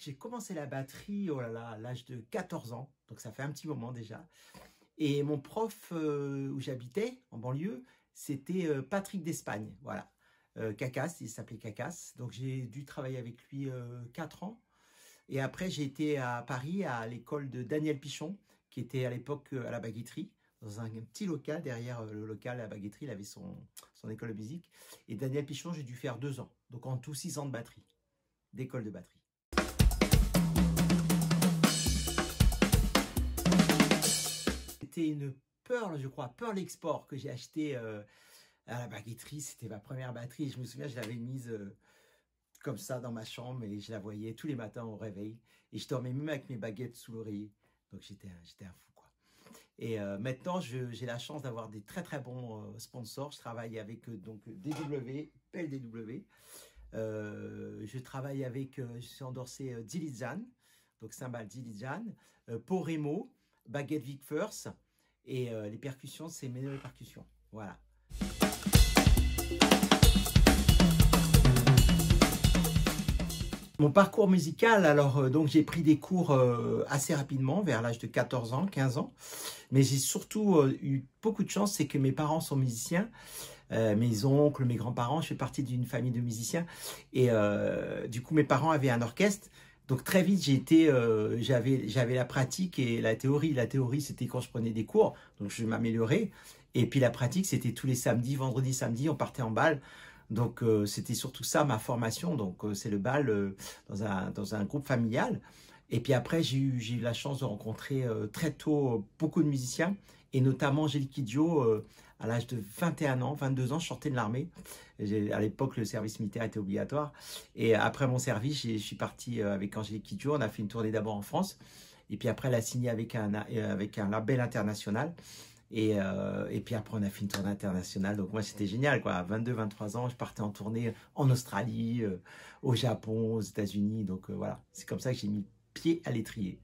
j'ai commencé la batterie oh là là, à l'âge de 14 ans, donc ça fait un petit moment déjà. Et mon prof euh, où j'habitais, en banlieue, c'était euh, Patrick d'Espagne, voilà. Euh, Cacas, il s'appelait Cacas, donc j'ai dû travailler avec lui 4 euh, ans. Et après, j'ai été à Paris, à l'école de Daniel Pichon, qui était à l'époque à la baguetterie, dans un petit local, derrière le local à la baguetterie, il avait son, son école de musique. Et Daniel Pichon, j'ai dû faire 2 ans, donc en tout 6 ans de batterie, d'école de batterie. une Pearl, je crois, Pearl Export que j'ai acheté euh, à la baguetterie. C'était ma première batterie. Je me souviens, je l'avais mise euh, comme ça dans ma chambre et je la voyais tous les matins au réveil. Et je dormais même avec mes baguettes sous l'oreiller. Donc j'étais un, un fou, quoi. Et euh, maintenant, j'ai la chance d'avoir des très très bons sponsors. Je travaille avec donc DW, PLDW. je travaille avec, je suis endorsé Dilizan donc cymbal Dilijan, Poremo, Baguette Vic First, et euh, les percussions, c'est mes percussions. Voilà. Mon parcours musical, alors euh, donc j'ai pris des cours euh, assez rapidement, vers l'âge de 14 ans, 15 ans. Mais j'ai surtout eu beaucoup de chance, c'est que mes parents sont musiciens. mes oncles, mes grands-parents, je fais partie d'une famille de musiciens. Et du coup, mes parents avaient un orchestre donc très vite, euh, j'avais, la pratique et la théorie. La théorie, c'était quand je prenais des cours, donc je m'améliorais. Et puis la pratique, c'était tous les samedis, vendredi, samedi, on partait en bal. Donc euh, c'était surtout ça ma formation. Donc euh, c'est le bal dans un, groupe familial. Et puis après, j'ai eu, la chance de rencontrer très tôt beaucoup de musiciens, et notamment Angélique Kidjo à l'âge de 21 ans, 22 ans, je sortais de l'armée. À l'époque, le service militaire était obligatoire. Et après mon service, je suis parti euh, avec Angélique Kidjo. On a fait une tournée d'abord en France. Et puis après, elle a signé avec un, euh, avec un label international. Et, euh, et, puis après, on a fait une tournée internationale. Donc moi, c'était génial. Quoi. À 22, 23 ans, je partais en tournée en Australie, au Japon, aux États-Unis. Donc voilà, c'est comme ça que j'ai mis pied à l'étrier.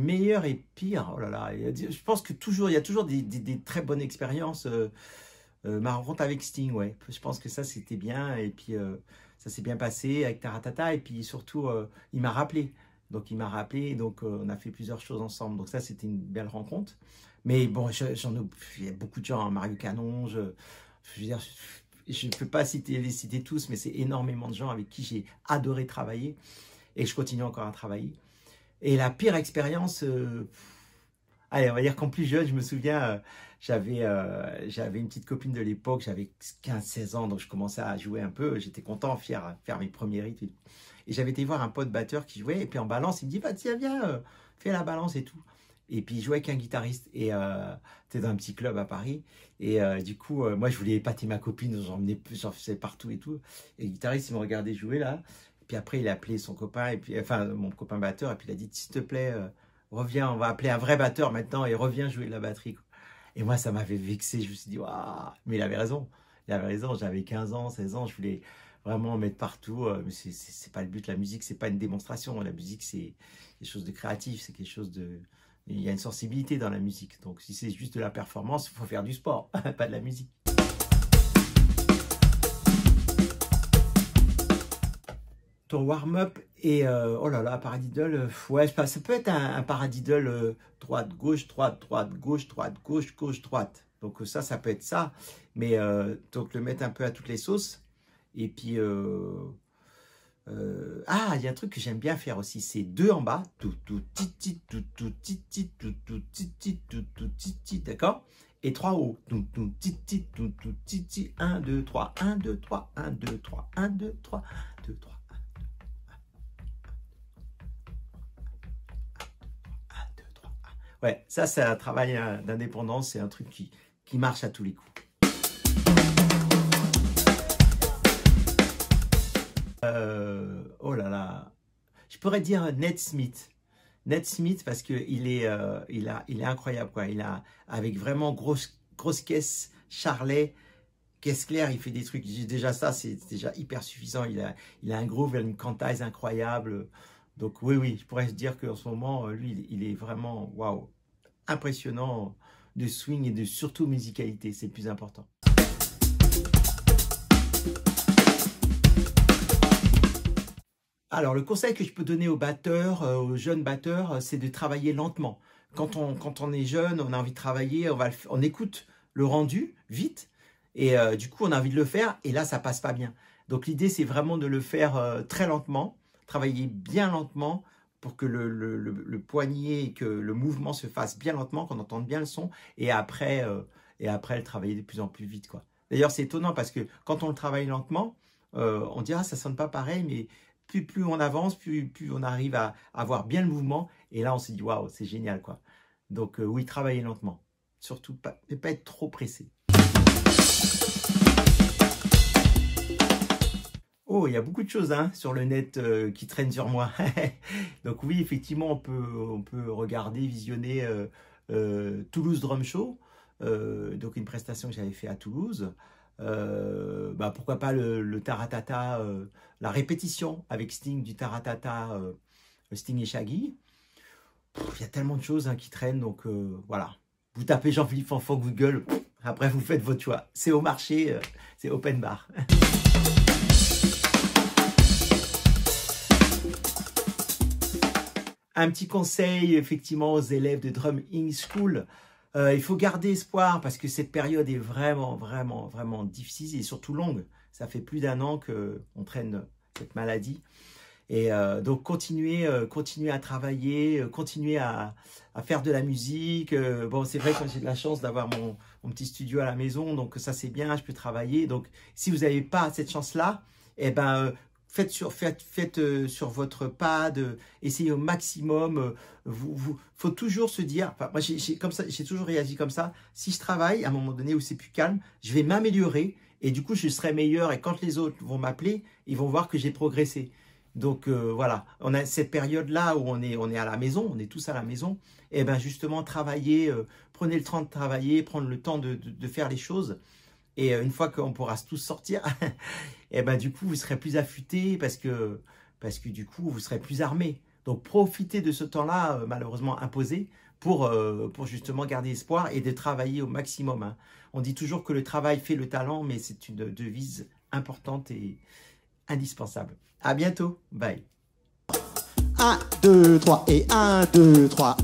meilleur et pire. Oh là là, je pense que toujours, il y a toujours des, très bonnes expériences. Euh, euh, ma rencontre avec Sting, ouais. Je pense que ça, c'était bien. Et puis, euh, ça s'est bien passé avec Taratata. Et puis, surtout, il m'a rappelé. Donc, il m'a rappelé. Donc, on a fait plusieurs choses ensemble. Donc, ça, c'était une belle rencontre. Mais bon, j'en il y a beaucoup de gens. Hein, Mario Canon, je, veux dire, je ne peux pas citer, les citer tous, mais c'est énormément de gens avec qui j'ai adoré travailler. Et je continue encore à travailler. Et la pire expérience, euh, allez, on va dire qu'en plus jeune, je me souviens, euh, euh, j'avais une petite copine de l'époque, j'avais 15-16 ans, donc je commençais à jouer un peu, j'étais content, fier, à faire mes premiers rites. Et, j'avais été voir un pote batteur qui jouait, et puis en balance, il me dit, «Bah, tiens, viens, fais la balance et tout. Et puis, il jouait avec un guitariste. Et tu dans un petit club à Paris. Et du coup, moi, je voulais épater ma copine. J'en faisais partout et tout. Et le guitariste, il me regardait jouer là. Puis après, il a appelé son copain, et puis, enfin, mon copain batteur, et puis il a dit, s'il te plaît, euh, reviens, on va appeler un vrai batteur maintenant, et reviens jouer de la batterie. Et moi, ça m'avait vexé, je me suis dit, waouh, mais il avait raison. Il avait raison, j'avais 15 ans, 16 ans, je voulais vraiment mettre partout. Euh, mais c'est pas le but. de La musique, c'est pas une démonstration. La musique, c'est quelque chose de créatif. C'est quelque chose de. Il y a une sensibilité dans la musique. Donc, si c'est juste de la performance, il faut faire du sport, pas de la musique. ton warm-up et euh, oh là là, paradiddle, euh, ouais, ça peut être un, un paradiddle euh, droite, gauche, droite, droite, gauche, droite, gauche, gauche, droite. Donc euh, ça, ça peut être ça. Mais euh, donc le mettre un peu à toutes les sauces. Et puis, euh, ah, il y a un truc que j'aime bien faire aussi, c'est deux en bas. Tout, tout, tit, tout, tout, titi, tout, tout, titi, tout, tout, tit, d'accord et 3 haut Tout, tout, titi, tout, tout, titi. 1, 2, 3, 1, 2, 3, 1, 2, 3, 1, 2, 3, Ouais, ça, c'est un travail euh, d'indépendance, c'est un truc qui, qui marche à tous les coups. Euh, oh là là, je pourrais dire Ned Smith. Ned Smith parce que il est, euh, il il est incroyable quoi. Il a avec vraiment grosse, grosse caisse, charlet, caisse claire. Il fait des trucs déjà ça, c'est déjà hyper suffisant. Il a, il a un groove, une quantize incroyable. Donc oui, oui, je pourrais se dire qu'en ce moment, euh, lui, il est vraiment, waouh, impressionnant de swing et de surtout musicalité, c'est le plus important. Alors, le conseil que je peux donner aux batteurs, euh, aux jeunes batteurs, euh, c'est de travailler lentement. Quand on, quand on est jeune, on a envie de travailler, on, va on écoute le rendu vite, et du coup, on a envie de le faire, et là, ça passe pas bien. Donc, l'idée, c'est vraiment de le faire très lentement, travailler bien lentement pour que le, poignet et que le mouvement se fasse bien lentement, qu'on entende bien le son, et après, euh, et après le travailler de plus en plus vite. quoi. D'ailleurs, c'est étonnant parce que quand on le travaille lentement, euh, on dit ah ça sonne pas pareil, mais plus, plus on avance, plus, plus on arrive à, avoir bien le mouvement, et là on se dit waouh c'est génial quoi. Donc euh, oui, travailler lentement, surtout pas, pas être trop pressé. Oh, il y a beaucoup de choses hein, sur le net euh, qui traînent sur moi. Donc oui, effectivement, on peut, on peut regarder, visionner euh, euh, Toulouse Drum Show, donc une prestation que j'avais fait à Toulouse. Bah, pourquoi pas le, le Taratata, la répétition avec Sting du Taratata, Sting et Shaggy. Il y a tellement de choses hein, qui traînent, donc voilà. Vous tapez Jean-Philippe Fanfan Google, gueulez. après vous faites votre choix. C'est au marché, c'est open bar. Un petit conseil effectivement aux élèves de Drum In School. Euh, il faut garder espoir parce que cette période est vraiment, vraiment, vraiment difficile et surtout longue. Ça fait plus d'un an qu'on traîne cette maladie. Et euh, donc, continuer, euh, continuer à travailler, continuer à, faire de la musique. bon, c'est vrai que j'ai de la chance d'avoir mon, petit studio à la maison, donc ça c'est bien, je peux travailler. Donc, si vous n'avez pas cette chance-là, eh ben, faites sur, faites, faites euh, sur votre pad, euh, essayez au maximum. Euh, vous, vous, faut toujours se dire, moi j'ai comme ça, j'ai toujours réagi comme ça. Si je travaille à un moment donné où c'est plus calme, je vais m'améliorer et du coup je serai meilleur. Et quand les autres vont m'appeler, ils vont voir que j'ai progressé. Donc voilà, on a cette période-là où on est, on est à la maison, on est tous à la maison. Et eh bien justement, travailler, prenez le temps de travailler, prendre le temps de faire les choses. Et euh, une fois qu'on pourra tous sortir, et eh ben du coup, vous serez plus affûté parce que, parce que du coup, vous serez plus armés. Donc profitez de ce temps-là, euh, malheureusement imposé, pour, euh, pour justement garder espoir et de travailler au maximum. Hein. On dit toujours que le travail fait le talent, mais c'est une devise importante et indispensable. À bientôt, bye. 1, 2, 3 et 1, 2, 3.